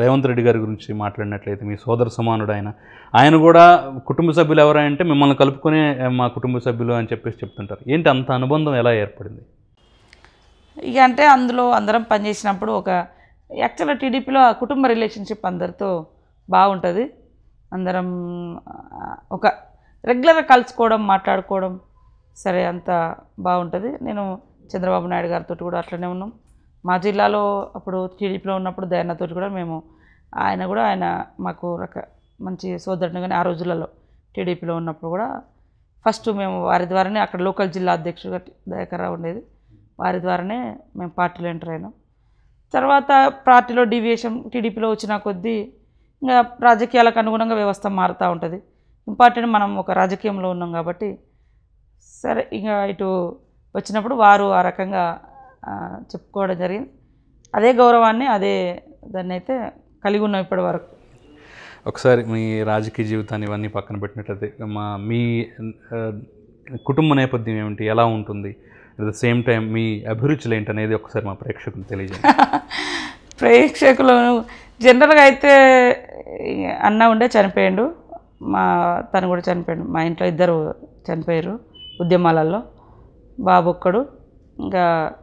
రేవంత్ రెడ్డి గారి గురించి మాట్లాడినట్లయితే మీ సోదర సమానుడు ఆయన ఆయన కూడా కుటుంబ సభ్యులు ఎవరంటే మిమ్మల్ని కలుపుకునే మా కుటుంబ సభ్యులు అని చెప్పేసి చెప్తుంటారు ఏంటి అంత అనుబంధం ఎలా ఏర్పడింది ఇక అంటే అందులో అందరం పనిచేసినప్పుడు ఒక యాక్చువల్గా టీడీపీలో ఆ కుటుంబ రిలేషన్షిప్ అందరితో బాగుంటుంది అందరం ఒక రెగ్యులర్గా కలుసుకోవడం మాట్లాడుకోవడం సరే అంత బాగుంటుంది నేను చంద్రబాబు నాయుడు గారితో కూడా అట్లనే ఉన్నాం మా జిల్లాలో అప్పుడు టీడీపీలో ఉన్నప్పుడు దయానందతో కూడా మేము ఆయన కూడా ఆయన మాకు రక మంచి కానీ ఆ రోజులలో టీడీపీలో ఉన్నప్పుడు కూడా ఫస్ట్ మేము వారి ద్వారానే అక్కడ లోకల్ జిల్లా అధ్యక్షుడిగా దయాకర్రావు ఉండేది వారి ద్వారానే మేము పార్టీలో ఎంటర్ అయినాం తర్వాత పార్టీలో డివియేషన్ టీడీపీలో వచ్చిన కొద్దీ ఇంకా రాజకీయాలకు అనుగుణంగా వ్యవస్థ మారుతూ ఉంటుంది ఇంపార్టెంట్ మనం ఒక రాజకీయంలో ఉన్నాం కాబట్టి సరే ఇంకా ఇటు వచ్చినప్పుడు వారు ఆ రకంగా చెప్పుకోవడం జరిగింది అదే గౌరవాన్ని అదే దాన్ని అయితే కలిగి ఉన్నాం ఇప్పటి వరకు ఒకసారి మీ రాజకీయ జీవితాన్ని ఇవన్నీ పక్కన పెట్టినట్టయితే మా మీ కుటుంబ నేపథ్యం ఏమిటి ఎలా ఉంటుంది అట్ ద సేమ్ టైం మీ అభిరుచులు ఏంటనేది ఒకసారి మా ప్రేక్షకులు తెలియజేయండి ప్రేక్షకులను జనరల్గా అయితే అన్న ఉండే చనిపోయాడు మా తను కూడా చనిపోయాడు మా ఇంట్లో ఇద్దరు చనిపోయారు ఉద్యమాలలో బాబు ఒక్కడు ఇంకా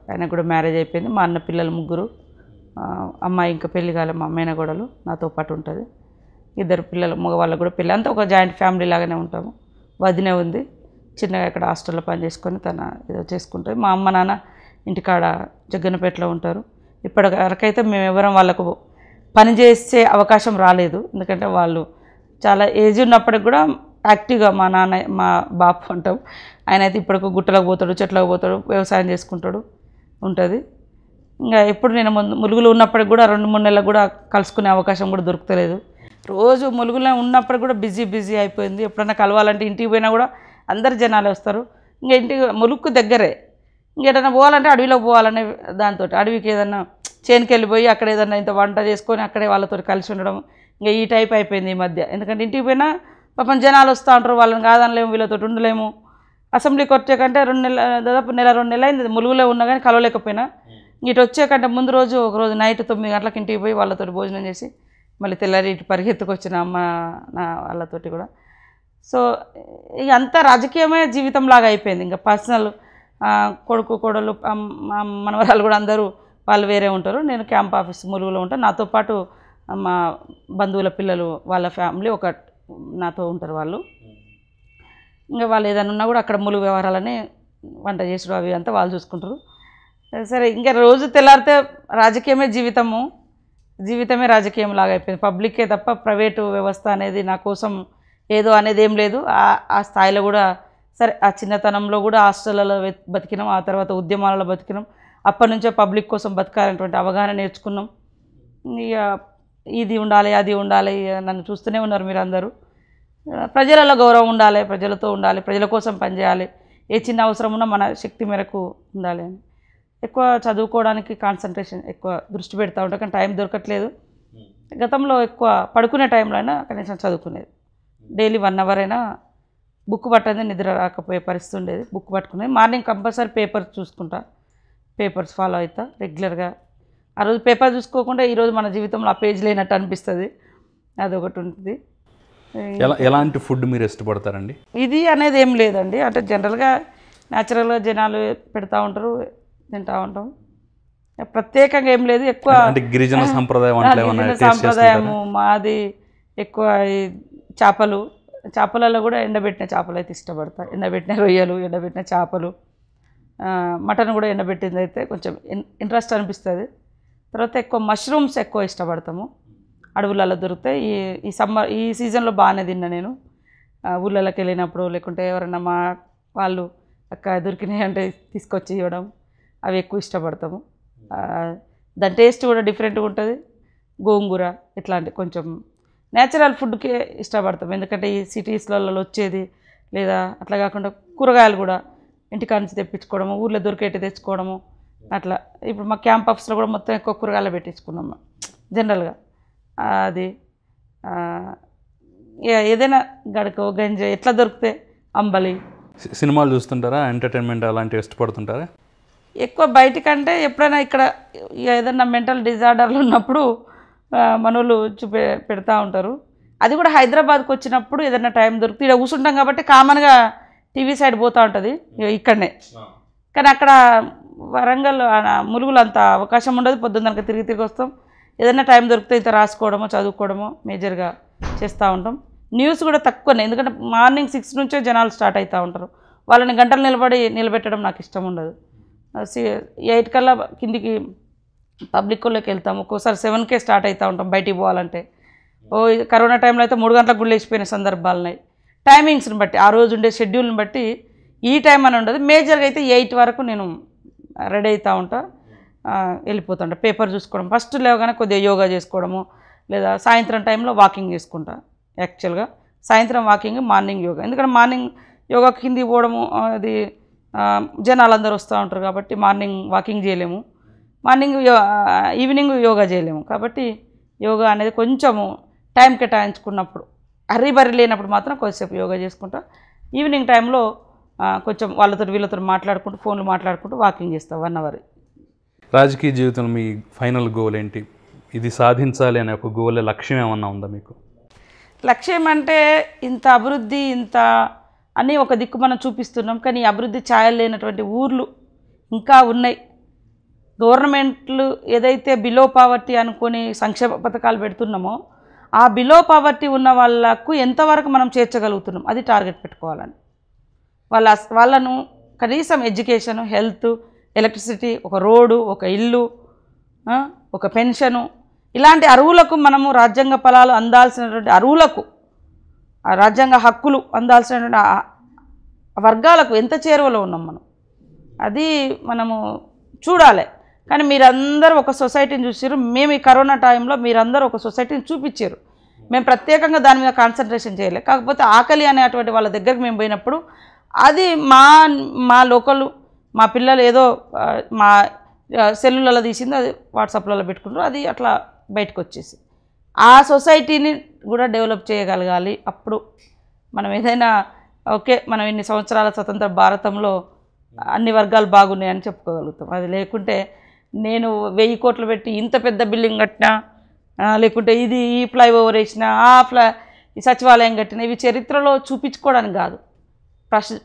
ఆయనకు కూడా మ్యారేజ్ అయిపోయింది మా అన్న పిల్లలు ముగ్గురు అమ్మాయి ఇంకా పెళ్లి కాలే మా మేనగోడలు నాతో పాటు ఉంటుంది ఇద్దరు పిల్లలు మగవాళ్ళకు కూడా పిల్లలు అంతా ఒక జాయింట్ ఫ్యామిలీ లాగానే ఉంటాము వదిన ఉంది చిన్నగా ఇక్కడ హాస్టల్లో పని చేసుకొని తన ఏదో చేసుకుంటుంది మా అమ్మ నాన్న ఇంటికాడ జగ్గనపేటలో ఉంటారు ఇప్పటి వరకైతే మేము ఎవరం వాళ్ళకు పని చేసే అవకాశం రాలేదు ఎందుకంటే వాళ్ళు చాలా ఏజ్ ఉన్నప్పటికి కూడా యాక్టివ్గా మా నాన్న మా బాపు అంటాం ఆయన అయితే ఇప్పటికు గుట్టలకు పోతాడు చెట్లకు పోతాడు వ్యవసాయం చేసుకుంటాడు ఉంటుంది ఇంకా ఎప్పుడు నేను ములుగులు ఉన్నప్పటికి కూడా రెండు మూడు నెలలకు కూడా కలుసుకునే అవకాశం కూడా దొరుకుతలేదు రోజు ములుగులో ఉన్నప్పుడు కూడా బిజీ బిజీ అయిపోయింది ఎప్పుడన్నా కలవాలంటే ఇంటికి పోయినా కూడా అందరు జనాలు వస్తారు ఇంకా ఇంటికి ములుక్కు దగ్గరే ఇంకేటన్నా పోవాలంటే అడవిలో పోవాలనే దాంతో అడవికి ఏదన్నా చేనుకి వెళ్ళిపోయి అక్కడ ఏదన్నా ఇంత వంట చేసుకొని అక్కడే వాళ్ళతో కలిసి ఉండడం ఇంకా ఈ టైప్ అయిపోయింది ఈ మధ్య ఎందుకంటే ఇంటికి పోయినా పాపం జనాలు వస్తూ ఉంటారు వాళ్ళని కాదనలేము వీళ్ళతో ఉండలేము అసెంబ్లీకి వచ్చే కంటే రెండు నెలల దాదాపు నెల రెండు నెలలు అయింది ములుగులో ఉన్నా కానీ కలవలేకపోయినా ఇటు వచ్చే కంటే ముందు రోజు ఒక రోజు నైట్ తొమ్మిది గంటలకు ఇంటికి పోయి వాళ్ళతో భోజనం చేసి మళ్ళీ తెల్లారి ఇటు పరిగెత్తుకొచ్చిన అమ్మ నా వాళ్ళతోటి కూడా సో ఇక అంతా రాజకీయమే జీవితంలాగా అయిపోయింది ఇంకా పర్సనల్ కొడుకు కోడలు మనవరాలు కూడా అందరూ వాళ్ళు వేరే ఉంటారు నేను క్యాంప్ ఆఫీస్ ములుగులో ఉంటాను నాతో పాటు మా బంధువుల పిల్లలు వాళ్ళ ఫ్యామిలీ ఒక నాతో ఉంటారు వాళ్ళు ఇంకా వాళ్ళు ఏదైనా ఉన్నా కూడా అక్కడ మూలు వ్యవహారాలనే వంట చేసుడు అవి అంతా వాళ్ళు చూసుకుంటారు సరే ఇంకా రోజు తెల్లారితే రాజకీయమే జీవితము జీవితమే రాజకీయం లాగా అయిపోయింది పబ్లిక్కే తప్ప ప్రైవేటు వ్యవస్థ అనేది నా కోసం ఏదో అనేది ఏం లేదు ఆ స్థాయిలో కూడా సరే ఆ చిన్నతనంలో కూడా హాస్టల్లో బతికినాం ఆ తర్వాత ఉద్యమాలలో బతికినాం అప్పటి నుంచే పబ్లిక్ కోసం బతకాలనేటువంటి అవగాహన నేర్చుకున్నాం ఇక ఇది ఉండాలి అది ఉండాలి నన్ను చూస్తూనే ఉన్నారు మీరు అందరూ ప్రజలలో గౌరవం ఉండాలి ప్రజలతో ఉండాలి ప్రజల కోసం పనిచేయాలి ఏ చిన్న అవసరం ఉన్నా మన శక్తి మేరకు ఉండాలి అని ఎక్కువ చదువుకోవడానికి కాన్సన్ట్రేషన్ ఎక్కువ దృష్టి పెడతా ఉంటాం కానీ టైం దొరకట్లేదు hmm. గతంలో ఎక్కువ పడుకునే టైంలో అయినా కనీసం చదువుకునేది డైలీ వన్ అవర్ అయినా బుక్ పట్టేది నిద్ర రాకపోయే పరిస్థితి ఉండేది బుక్ పట్టుకునేది మార్నింగ్ కంపల్సరీ పేపర్ చూసుకుంటా పేపర్స్ ఫాలో అవుతా రెగ్యులర్గా ఆ రోజు పేపర్ చూసుకోకుండా ఈరోజు మన జీవితంలో ఆ పేజ్ లేనట్టు అనిపిస్తుంది అదొకటి ఉంటుంది ఎలా ఎలాంటి ఫుడ్ మీరు ఇష్టపడతారండి ఇది అనేది ఏం లేదండి అంటే జనరల్గా న్యాచురల్గా జనాలు పెడతా ఉంటారు తింటా ఉంటాం ప్రత్యేకంగా ఏం లేదు ఎక్కువ గిరిజన సంప్రదాయం సంప్రదాయము మాది ఎక్కువ చేపలు చేపలలో కూడా ఎండబెట్టిన చేపలు అయితే ఇష్టపడతారు ఎండబెట్టిన రొయ్యలు ఎండబెట్టిన చేపలు మటన్ కూడా ఎండబెట్టింది అయితే కొంచెం ఇంట్రెస్ట్ అనిపిస్తుంది తర్వాత ఎక్కువ మష్రూమ్స్ ఎక్కువ ఇష్టపడతాము అడవులలో దొరుకుతాయి ఈ ఈ సమ్మర్ ఈ సీజన్లో బాగానే తిన్నా నేను ఊళ్ళలోకి వెళ్ళినప్పుడు లేకుంటే ఎవరన్నా మా వాళ్ళు అక్క దొరికినాయి అంటే తీసుకొచ్చి ఇవ్వడం అవి ఎక్కువ ఇష్టపడతాము దాని టేస్ట్ కూడా డిఫరెంట్గా ఉంటుంది గోంగూర ఇట్లాంటి కొంచెం న్యాచురల్ ఫుడ్కే ఇష్టపడతాం ఎందుకంటే ఈ సిటీస్లలో వచ్చేది లేదా అట్లా కాకుండా కూరగాయలు కూడా ఇంటికాడ నుంచి తెప్పించుకోవడము ఊళ్ళో దొరికేటి తెచ్చుకోవడము అట్లా ఇప్పుడు మా క్యాంప్ ఆఫీస్లో కూడా మొత్తం ఎక్కువ కూరగాయలు పెట్టించుకున్నాము జనరల్గా అది ఏదైనా గడక గంజ ఎట్లా దొరికితే అంబలి సినిమాలు చూస్తుంటారా ఎంటర్టైన్మెంట్ అలాంటివి ఇష్టపడుతుంటారా ఎక్కువ బయటకంటే ఎప్పుడైనా ఇక్కడ ఏదైనా మెంటల్ డిజార్డర్లు ఉన్నప్పుడు మనోళ్ళు చూపే పెడతా ఉంటారు అది కూడా హైదరాబాద్కి వచ్చినప్పుడు ఏదైనా టైం దొరికితే ఇక్కడ కూర్చుంటాం కాబట్టి కామన్గా టీవీ సైడ్ పోతూ ఉంటుంది ఇక్కడనే కానీ అక్కడ వరంగల్ మురుగులు అంత అవకాశం ఉండదు పొద్దున్న తిరిగి తిరిగి వస్తాం ఏదైనా టైం దొరికితే ఇంత రాసుకోవడమో చదువుకోవడమో మేజర్గా చేస్తూ ఉంటాం న్యూస్ కూడా తక్కువనే ఎందుకంటే మార్నింగ్ సిక్స్ నుంచే జనాలు స్టార్ట్ అవుతూ ఉంటారు వాళ్ళని గంటలు నిలబడి నిలబెట్టడం నాకు ఇష్టం ఉండదు ఎయిట్ కల్లా కిందికి పబ్లిక్ వాళ్ళకి వెళ్తాం ఒక్కోసారి సెవెన్కే స్టార్ట్ అవుతూ ఉంటాం బయటికి పోవాలంటే ఓ కరోనా టైంలో అయితే మూడు గంటలకు గుళ్ళు వేసిపోయిన సందర్భాలు ఉన్నాయి టైమింగ్స్ని బట్టి ఆ రోజు ఉండే షెడ్యూల్ని బట్టి ఈ టైం అని ఉండదు మేజర్గా అయితే ఎయిట్ వరకు నేను రెడీ అవుతూ ఉంటాను వెళ్ళిపోతుంటా పేపర్ చూసుకోవడం ఫస్ట్ లేవగానే కొద్దిగా యోగా చేసుకోవడము లేదా సాయంత్రం టైంలో వాకింగ్ చేసుకుంటా యాక్చువల్గా సాయంత్రం వాకింగ్ మార్నింగ్ యోగా ఎందుకంటే మార్నింగ్ యోగా కింది పోవడము అది జనాలందరూ వస్తూ ఉంటారు కాబట్టి మార్నింగ్ వాకింగ్ చేయలేము మార్నింగ్ ఈవినింగ్ యోగా చేయలేము కాబట్టి యోగా అనేది కొంచెము టైం కేటాయించుకున్నప్పుడు బర్రీ లేనప్పుడు మాత్రం కొద్దిసేపు యోగా చేసుకుంటా ఈవినింగ్ టైంలో కొంచెం వాళ్ళతో వీళ్ళతో మాట్లాడుకుంటూ ఫోన్లు మాట్లాడుకుంటూ వాకింగ్ చేస్తాం వన్ అవర్ రాజకీయ జీవితంలో మీ ఫైనల్ గోల్ ఏంటి ఇది సాధించాలి అనే ఒక గోల్ లక్ష్యం ఏమన్నా ఉందా మీకు లక్ష్యం అంటే ఇంత అభివృద్ధి ఇంత అని ఒక దిక్కు మనం చూపిస్తున్నాం కానీ అభివృద్ధి ఛాయలేనటువంటి ఊర్లు ఇంకా ఉన్నాయి గవర్నమెంట్లు ఏదైతే బిలో పావర్టీ అనుకుని సంక్షేమ పథకాలు పెడుతున్నామో ఆ బిలో పావర్టీ ఉన్న వాళ్ళకు ఎంతవరకు మనం చేర్చగలుగుతున్నాం అది టార్గెట్ పెట్టుకోవాలని వాళ్ళ వాళ్ళను కనీసం ఎడ్యుకేషను హెల్త్ ఎలక్ట్రిసిటీ ఒక రోడ్డు ఒక ఇల్లు ఒక పెన్షను ఇలాంటి అరువులకు మనము రాజ్యాంగ ఫలాలు అందాల్సినటువంటి అరువులకు రాజ్యాంగ హక్కులు అందాల్సినటువంటి వర్గాలకు ఎంత చేరువలో ఉన్నాం మనం అది మనము చూడాలి కానీ మీరందరూ ఒక సొసైటీని చూసారు మేము ఈ కరోనా టైంలో మీరందరూ ఒక సొసైటీని చూపించారు మేము ప్రత్యేకంగా దాని మీద కాన్సన్ట్రేషన్ చేయలేదు కాకపోతే ఆకలి అనేటువంటి వాళ్ళ దగ్గరికి మేము పోయినప్పుడు అది మా మా లోకల్ మా పిల్లలు ఏదో మా సెల్లులలో తీసింది అది వాట్సాప్లలో పెట్టుకుంటారు అది అట్లా బయటకు వచ్చేసి ఆ సొసైటీని కూడా డెవలప్ చేయగలగాలి అప్పుడు మనం ఏదైనా ఓకే మనం ఇన్ని సంవత్సరాల స్వతంత్ర భారతంలో అన్ని వర్గాలు బాగున్నాయని చెప్పుకోగలుగుతాం అది లేకుంటే నేను వెయ్యి కోట్లు పెట్టి ఇంత పెద్ద బిల్డింగ్ కట్టినా లేకుంటే ఇది ఈ ఫ్లైఓవర్ వేసిన ఆ ఫ్లై సచివాలయం కట్టిన ఇవి చరిత్రలో చూపించుకోవడానికి కాదు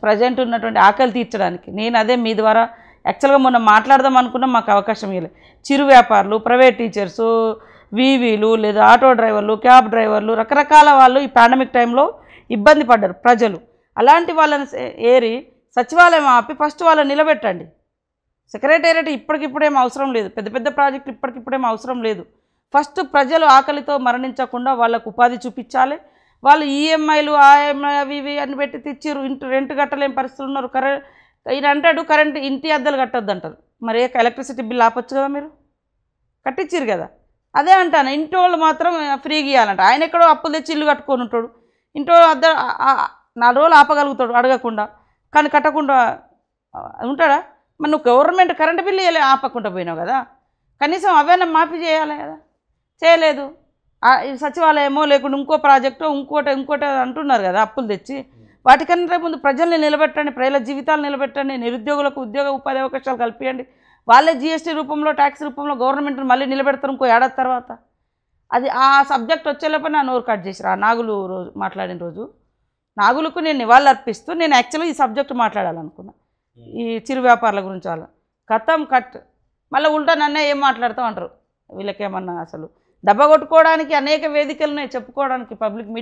ప్రజెంట్ ఉన్నటువంటి ఆకలి తీర్చడానికి నేను అదే మీ ద్వారా యాక్చువల్గా మొన్న మాట్లాడదాం అనుకున్నా మాకు అవకాశం ఇవ్వలేదు చిరు వ్యాపారులు ప్రైవేట్ టీచర్సు వీవీలు లేదా ఆటో డ్రైవర్లు క్యాబ్ డ్రైవర్లు రకరకాల వాళ్ళు ఈ పాండమిక్ టైంలో ఇబ్బంది పడ్డారు ప్రజలు అలాంటి వాళ్ళని ఏరి సచివాలయం ఆపి ఫస్ట్ వాళ్ళని నిలబెట్టండి సెక్రటేరియట్ ఇప్పటికిప్పుడేం అవసరం లేదు పెద్ద పెద్ద ప్రాజెక్టులు ఇప్పటికిప్పుడేం అవసరం లేదు ఫస్ట్ ప్రజలు ఆకలితో మరణించకుండా వాళ్ళకు ఉపాధి చూపించాలి వాళ్ళు ఈఎంఐలు e ఆఎంఐ అవి ఇవి అని పెట్టి తెచ్చిర్రు ఇంటి రెంట్ కట్టలేని పరిస్థితులు ఉన్నారు కరెంట్ ఈయన అంటాడు కరెంట్ ఇంటి అద్దెలు కట్టద్దు అంటారు మరి ఎలక్ట్రిసిటీ బిల్ ఆపొచ్చు కదా మీరు కట్టించారు కదా అదే అంటాను ఇంటి వాళ్ళు మాత్రం ఫ్రీగా ఇవ్వాలంట ఆయన ఎక్కడో అప్పులు తెచ్చి ఇల్లు కట్టుకొని ఉంటాడు ఇంటి వాళ్ళు అద్దె నాలుగు రోజులు ఆపగలుగుతాడు అడగకుండా కానీ కట్టకుండా ఉంటాడా మరి నువ్వు గవర్నమెంట్ కరెంటు బిల్లు ఆపకుండా పోయినావు కదా కనీసం అవైనా మాఫీ చేయాలి కదా చేయలేదు సచివాలయమో లేకుండా ఇంకో ప్రాజెక్టో ఇంకోటి ఇంకోటి అంటున్నారు కదా అప్పులు తెచ్చి వాటికన్నా ముందు ప్రజల్ని నిలబెట్టండి ప్రజల జీవితాలు నిలబెట్టండి నిరుద్యోగులకు ఉద్యోగ ఉపాధి అవకాశాలు కల్పించండి వాళ్ళే జిఎస్టీ రూపంలో ట్యాక్స్ రూపంలో గవర్నమెంట్ని మళ్ళీ నిలబెడతారు ఇంకో ఏడాది తర్వాత అది ఆ సబ్జెక్ట్ వచ్చేలోపే నా నోరు కట్ చేసిరా నాగులు రోజు మాట్లాడిన రోజు నాగులకు నేను నివాళులు అర్పిస్తూ నేను యాక్చువల్గా ఈ సబ్జెక్టు మాట్లాడాలనుకున్నా ఈ చిరు వ్యాపారాల గురించి వాళ్ళ కథం కట్ మళ్ళీ ఉల్టా నన్నే ఏం మాట్లాడతాం అంటారు వీళ్ళకేమన్నా అసలు దెబ్బ కొట్టుకోవడానికి అనేక ఉన్నాయి చెప్పుకోవడానికి పబ్లిక్